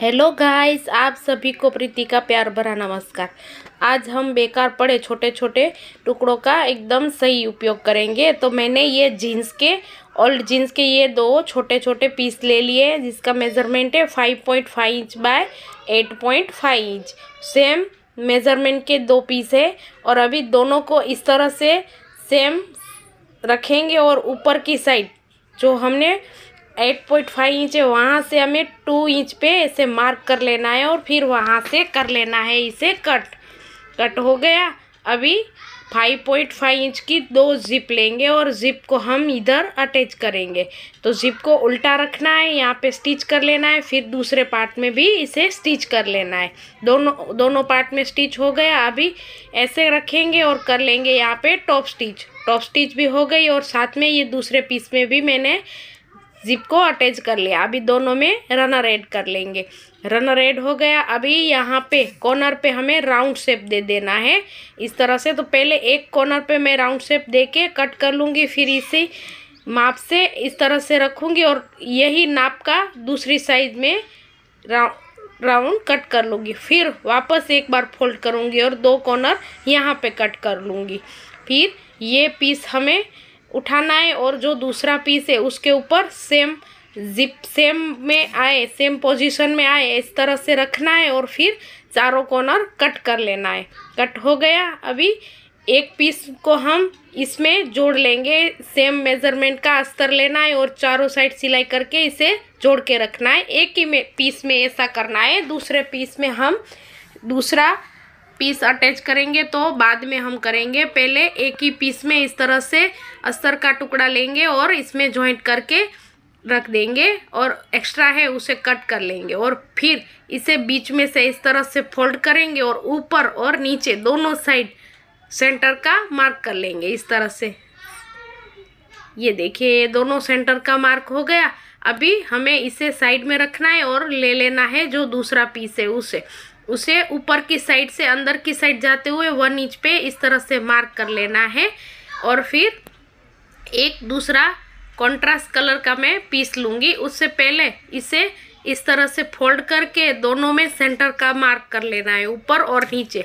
hello guys आप सभी को प्रीति का प्यार भरा नमस्कार आज हम बेकार पड़े छोटे छोटे टुकड़ों का एकदम सही उपयोग करेंगे तो मैंने ये जीन्स के ओल्ड जीन्स के ये दो छोटे छोटे पीस ले लिए जिसका मेज़रमेंट है 5.5 inch by 8.5 inch same measurement के दो पीस है और अभी दोनों को इस तरह से सेम रखेंगे और ऊपर की साइड जो हमने एट पॉइंट फाइव इंच है वहाँ से हमें टू इंच पे ऐसे मार्क कर लेना है और फिर वहाँ से कर लेना है इसे कट कट हो गया अभी फाइव पॉइंट फाइव इंच की दो जिप लेंगे और जिप को हम इधर अटैच करेंगे तो जिप को उल्टा रखना है यहाँ पे स्टिच कर लेना है फिर दूसरे पार्ट में भी इसे स्टिच कर लेना है दोनों दोनों पार्ट में स्टिच हो गया अभी ऐसे रखेंगे और कर लेंगे यहाँ पे टॉप स्टिच टॉप स्टिच भी हो गई और साथ में ये दूसरे पीस में भी मैंने जिप को अटैच कर लिया अभी दोनों में रनर ऐड कर लेंगे रनर ऐड हो गया अभी यहाँ पे कॉर्नर पे हमें राउंड शेप दे देना है इस तरह से तो पहले एक कॉर्नर पे मैं राउंड शेप दे के कट कर लूँगी फिर इसी माप से इस तरह से रखूँगी और यही नाप का दूसरी साइज में राउंड राउंड कट कर लूँगी फिर वापस एक बार फोल्ड करूँगी और दो कॉर्नर यहाँ पर कट कर लूँगी फिर ये पीस हमें उठाना है और जो दूसरा पीस है उसके ऊपर सेम जिप सेम में आए सेम पोजीशन में आए इस तरह से रखना है और फिर चारों कॉर्नर कट कर लेना है कट हो गया अभी एक पीस को हम इसमें जोड़ लेंगे सेम मेजरमेंट का अस्तर लेना है और चारों साइड सिलाई करके इसे जोड़ के रखना है एक ही में पीस में ऐसा करना है दूसरे पीस में हम दूसरा पीस अटैच करेंगे तो बाद में हम करेंगे पहले एक ही पीस में इस तरह से अस्तर का टुकड़ा लेंगे और इसमें जॉइंट करके रख देंगे और एक्स्ट्रा है उसे कट कर लेंगे और फिर इसे बीच में से इस तरह से फोल्ड करेंगे और ऊपर और नीचे दोनों साइड सेंटर का मार्क कर लेंगे इस तरह से ये देखिए ये दोनों सेंटर का मार्क हो गया अभी हमें इसे साइड में रखना है और ले लेना है जो दूसरा पीस है उसे उसे ऊपर की साइड से अंदर की साइड जाते हुए वन इंच पे इस तरह से मार्क कर लेना है और फिर एक दूसरा कंट्रास्ट कलर का मैं पीस लूँगी उससे पहले इसे इस तरह से फोल्ड करके दोनों में सेंटर का मार्क कर लेना है ऊपर और नीचे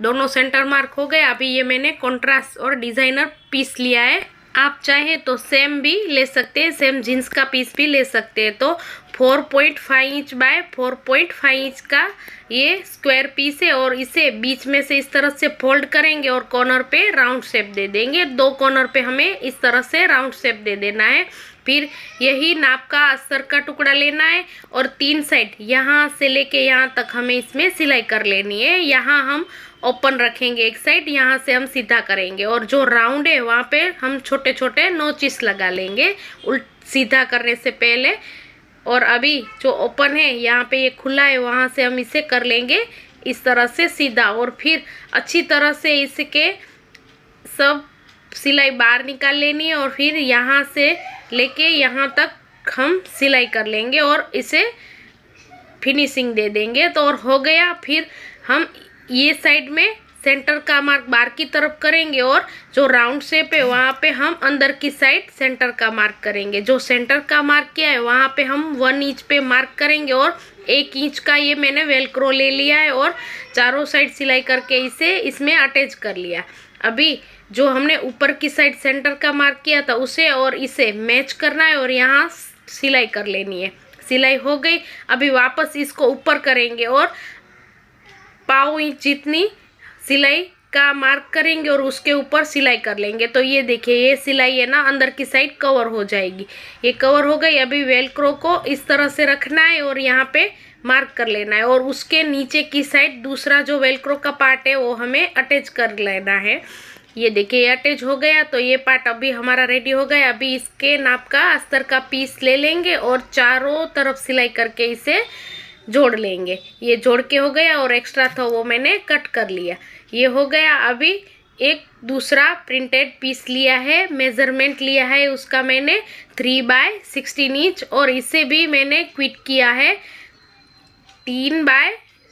दोनों सेंटर मार्क हो गए अभी ये मैंने कंट्रास्ट और डिज़ाइनर पीस लिया है आप चाहे तो सेम भी ले सकते हैं सेम जीन्स का पीस भी ले सकते हैं तो four point five inch by four point five inch का ये स्क्वायर पीस है और इसे बीच में से इस तरह से फोल्ड करेंगे और कॉर्नर पे राउंड शेप दे देंगे दो कॉर्नर पे हमें इस तरह से राउंड शेप दे देना है फिर यही नाप का अस्तर का टुकड़ा लेना है और तीन साइड यहाँ से लेके यहाँ तक हमें इसमें सिलाई कर लेनी है यहाँ हम ओपन रखेंगे एक साइड यहाँ से हम सीधा करेंगे और जो राउंड है वहाँ पे हम छोटे छोटे नोचिस लगा लेंगे उल्ट सीधा करने से पहले और अभी जो ओपन है यहाँ पे ये खुला है वहाँ से हम इसे कर लेंगे इस तरह से सीधा और फिर अच्छी तरह से इसके सब सिलाई बाहर निकाल लेनी है और फिर यहाँ से लेके यहाँ तक हम सिलाई कर लेंगे और इसे फिनिशिंग दे देंगे तो और हो गया फिर हम ये साइड में सेंटर का मार्क बार की तरफ करेंगे और जो राउंड शेप है वहाँ पे हम अंदर की साइड सेंटर का मार्क करेंगे जो सेंटर का मार्क किया है वहाँ पे हम वन इंच पे मार्क करेंगे और एक इंच का ये मैंने वेलक्रो ले लिया है और चारों साइड सिलाई करके इसे इसमें अटैच कर लिया अभी जो हमने ऊपर की साइड सेंटर का मार्क किया था उसे और इसे मैच करना है और यहाँ सिलाई कर लेनी है सिलाई हो गई अभी वापस इसको ऊपर करेंगे और पाओ इंच जितनी सिलाई का मार्क करेंगे और उसके ऊपर सिलाई कर लेंगे तो ये देखिए ये सिलाई है ना अंदर की साइड कवर हो जाएगी ये कवर हो गई अभी वेलक्रो को इस तरह से रखना है और यहाँ पे मार्क कर लेना है और उसके नीचे की साइड दूसरा जो वेलक्रो का पार्ट है वो हमें अटैच कर लेना है ये देखिए ये अटैच हो गया तो ये पार्ट अभी हमारा रेडी हो गया अभी इसके नाप का अस्तर का पीस ले लेंगे और चारों तरफ सिलाई करके इसे जोड़ लेंगे ये जोड़ के हो गया और एक्स्ट्रा था वो मैंने कट कर लिया ये हो गया अभी एक दूसरा प्रिंटेड पीस लिया है मेज़रमेंट लिया है उसका मैंने थ्री बाय सिक्सटीन इंच और इसे भी मैंने क्विट किया है तीन बाय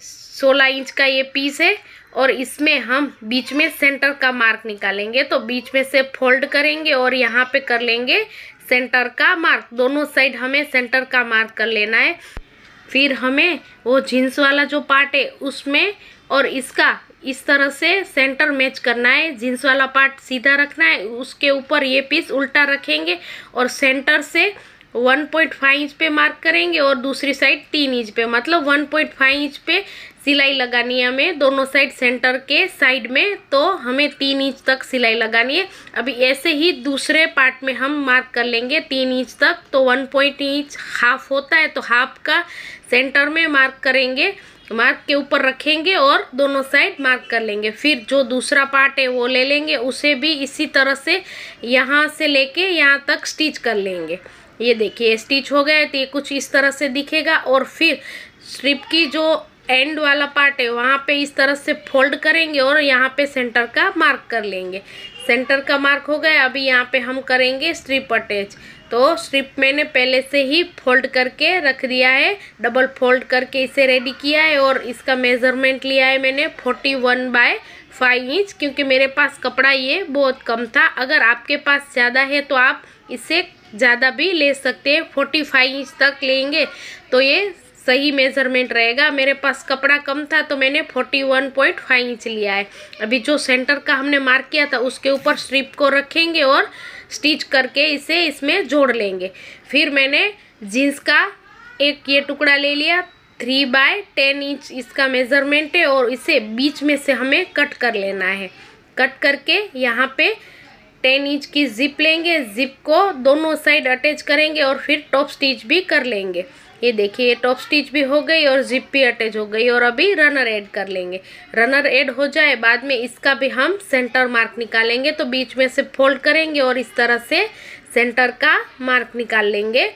सोलह इंच का ये पीस है और इसमें हम बीच में सेंटर का मार्क निकालेंगे तो बीच में से फोल्ड करेंगे और यहाँ पे कर लेंगे सेंटर का मार्क दोनों साइड हमें सेंटर का मार्क कर लेना है फिर हमें वो जीन्स वाला जो पार्ट है उसमें और इसका इस तरह से सेंटर मैच करना है जीन्स वाला पार्ट सीधा रखना है उसके ऊपर ये पीस उल्टा रखेंगे और सेंटर से 1.5 इंच पे मार्क करेंगे और दूसरी साइड तीन इंच पे मतलब 1.5 इंच पे सिलाई लगानी है हमें दोनों साइड सेंटर के साइड में तो हमें तीन इंच तक सिलाई लगानी है अभी ऐसे ही दूसरे पार्ट में हम मार्क कर लेंगे तीन इंच तक तो वन पॉइंट इंच हाफ होता है तो हाफ का सेंटर में मार्क करेंगे मार्क के ऊपर रखेंगे और दोनों साइड मार्क कर लेंगे फिर जो दूसरा पार्ट है वो ले लेंगे उसे भी इसी तरह से यहाँ से लेके यहाँ तक स्टिच कर लेंगे ये देखिए स्टिच हो गया तो ये कुछ इस तरह से दिखेगा और फिर स्ट्रिप की जो एंड वाला पार्ट है वहाँ पे इस तरह से फोल्ड करेंगे और यहाँ पे सेंटर का मार्क कर लेंगे सेंटर का मार्क हो गया अभी यहाँ पे हम करेंगे स्ट्रिप अटैच तो स्ट्रिप मैंने पहले से ही फोल्ड करके रख दिया है डबल फोल्ड करके इसे रेडी किया है और इसका मेज़रमेंट लिया है मैंने forty one by five inch क्योंकि मेरे पास कपड़ा ये बहुत कम था अगर आपके पास ज़्यादा है तो आप इसे ज़्यादा भी ले सकते हैं फोर्टी फाइव इंच तक लेंगे तो ये सही मेजरमेंट रहेगा मेरे पास कपड़ा कम था तो मैंने forty one point five inch लिया है अभी जो सेंटर का हमने मार्क किया था उसके ऊपर स्ट्रिप को रखेंगे और स्टिच करके इसे इसमें जोड़ लेंगे फिर मैंने जीन्स का एक ये टुकड़ा ले लिया थ्री बाय टेन इंच इसका मेज़रमेंट है और इसे बीच में से हमें कट कर लेना है कट करके यहाँ पे टेन इंच की जिप लेंगे जिप को दोनों साइड अटैच करेंगे और फिर टॉप स्टिच भी कर लेंगे ये देखिए ये टॉप स्टिच भी हो गई और जिप भी अटैच हो गई और अभी रनर ऐड कर लेंगे रनर ऐड हो जाए बाद में इसका भी हम सेंटर मार्क निकालेंगे तो बीच में से फोल्ड करेंगे और इस तरह से सेंटर का मार्क निकाल लेंगे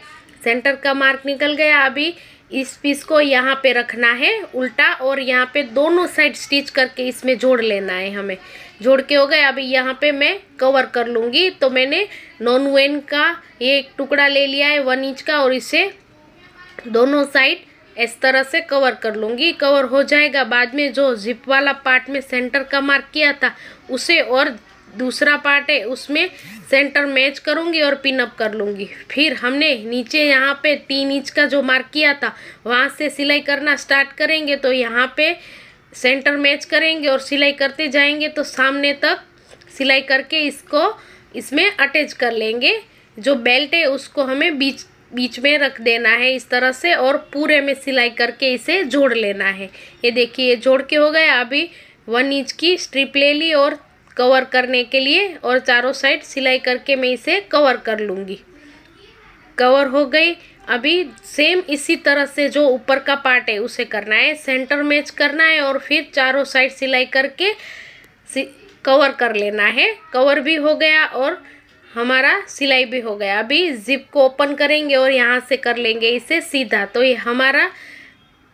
सेंटर का मार्क निकल गया अभी इस पीस को यहाँ पे रखना है उल्टा और यहाँ पे दोनों साइड स्टिच करके इसमें जोड़ लेना है हमें जोड़ के हो गए अभी यहाँ पे मैं कवर कर लूँगी तो मैंने नॉन वेन का ये एक टुकड़ा ले लिया है वन इंच का और इसे दोनों साइड इस तरह से कवर कर लूँगी कवर हो जाएगा बाद में जो जिप वाला पार्ट में सेंटर का मार्क किया था उसे और दूसरा पार्ट है उसमें सेंटर मैच करूँगी और पिनअप कर लूँगी फिर हमने नीचे यहाँ पे तीन इंच का जो मार्क किया था वहाँ से सिलाई करना स्टार्ट करेंगे तो यहाँ पे सेंटर मैच करेंगे और सिलाई करते जाएंगे तो सामने तक सिलाई करके इसको इसमें अटैच कर लेंगे जो बेल्ट है उसको हमें बीच बीच में रख देना है इस तरह से और पूरे में सिलाई करके इसे जोड़ लेना है ये देखिए ये जोड़ के हो गया अभी वन इंच की स्ट्रिप ले ली और कवर करने के लिए और चारों साइड सिलाई करके मैं इसे कवर कर लूँगी कवर हो गई अभी सेम इसी तरह से जो ऊपर का पार्ट है उसे करना है सेंटर मैच करना है और फिर चारों साइड सिलाई करके कवर कर लेना है कवर भी हो गया और हमारा सिलाई भी हो गया अभी जिप को ओपन करेंगे और यहाँ से कर लेंगे इसे सीधा तो ये हमारा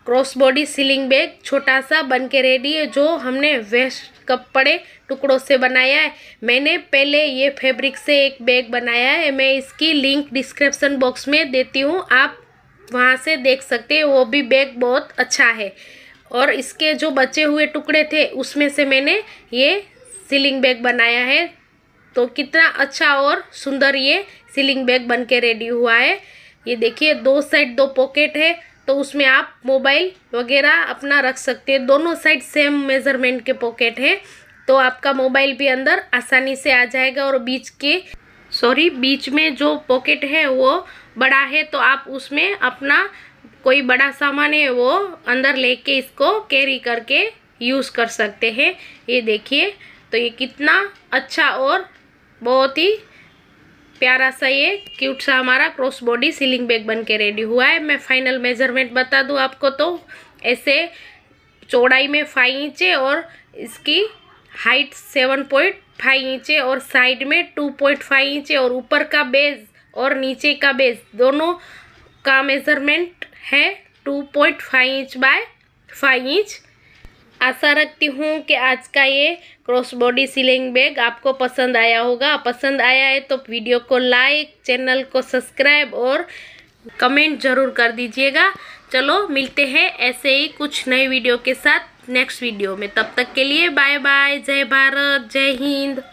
क्रॉस बॉडी सीलिंग बैग छोटा सा बन के रेडी है जो हमने वेस्ट कपड़े टुकड़ों से बनाया है मैंने पहले ये फैब्रिक से एक बैग बनाया है मैं इसकी लिंक डिस्क्रिप्शन बॉक्स में देती हूँ आप वहाँ से देख सकते हैं वो भी बैग बहुत अच्छा है और इसके जो बचे हुए टुकड़े थे उसमें से मैंने ये सीलिंग बैग बनाया है तो कितना अच्छा और सुंदर ये सीलिंग बैग बन के रेडी हुआ है ये देखिए दो साइड दो पॉकेट है तो उसमें आप मोबाइल वगैरह अपना रख सकते हैं दोनों साइड सेम मेजरमेंट के पॉकेट है तो आपका मोबाइल भी अंदर आसानी से आ जाएगा और बीच के सॉरी बीच में जो पॉकेट है वो बड़ा है तो आप उसमें अपना कोई बड़ा सामान है वो अंदर लेके इसको कैरी करके यूज़ कर सकते हैं ये देखिए तो ये कितना अच्छा और बहुत ही प्यारा सा ये क्यूट सा हमारा क्रॉस बॉडी सीलिंग बैग बन के रेडी हुआ है मैं फाइनल मेजरमेंट बता दूँ आपको तो ऐसे चौड़ाई में फाइव इंचे और इसकी हाइट सेवन पॉइंट फाइव इंचे और साइड में टू पॉइंट फाइव इंचे और ऊपर का बेज और नीचे का बेज दोनों का मेजरमेंट है two point five inch by five inch आशा रखती हूँ कि आज का ये क्रॉस बॉडी सीलिंग बैग आपको पसंद आया होगा पसंद आया है तो वीडियो को लाइक चैनल को सब्सक्राइब और कमेंट ज़रूर कर दीजिएगा चलो मिलते हैं ऐसे ही कुछ नए वीडियो के साथ नेक्स्ट वीडियो में तब तक के लिए बाय बाय जय भारत जय हिंद